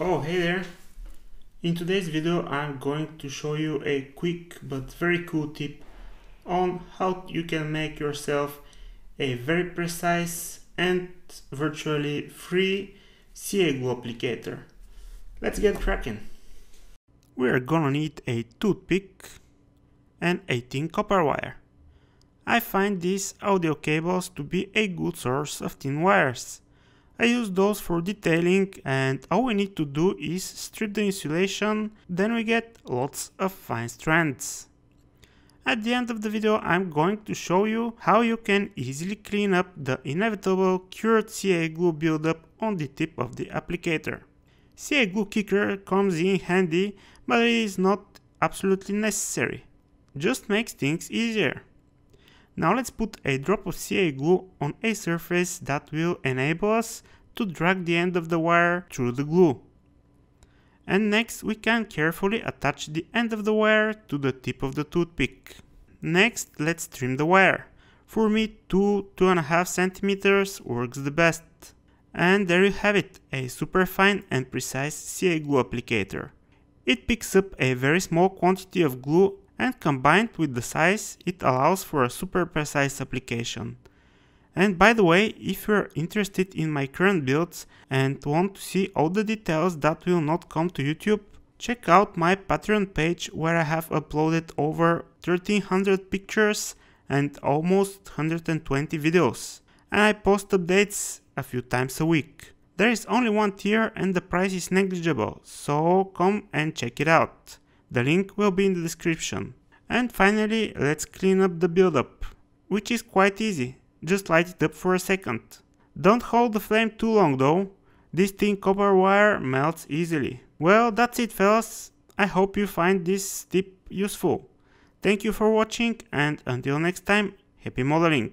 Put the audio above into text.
Oh, hey there! In today's video I'm going to show you a quick but very cool tip on how you can make yourself a very precise and virtually free CA applicator. Let's get cracking! We are gonna need a toothpick and 18 copper wire. I find these audio cables to be a good source of thin wires I use those for detailing and all we need to do is strip the insulation, then we get lots of fine strands. At the end of the video I'm going to show you how you can easily clean up the inevitable cured CA glue buildup on the tip of the applicator. CA glue kicker comes in handy but it is not absolutely necessary, just makes things easier. Now let's put a drop of CA glue on a surface that will enable us to drag the end of the wire through the glue. And next we can carefully attach the end of the wire to the tip of the toothpick. Next let's trim the wire. For me 2 2.5 centimeters works the best. And there you have it, a super fine and precise CA glue applicator. It picks up a very small quantity of glue and combined with the size it allows for a super precise application. And by the way, if you're interested in my current builds and want to see all the details that will not come to YouTube, check out my Patreon page where I have uploaded over 1300 pictures and almost 120 videos. And I post updates a few times a week. There is only one tier and the price is negligible, so come and check it out. The link will be in the description. And finally, let's clean up the buildup, which is quite easy. Just light it up for a second. Don't hold the flame too long though. This thin copper wire melts easily. Well, that's it fellas. I hope you find this tip useful. Thank you for watching and until next time, happy modeling!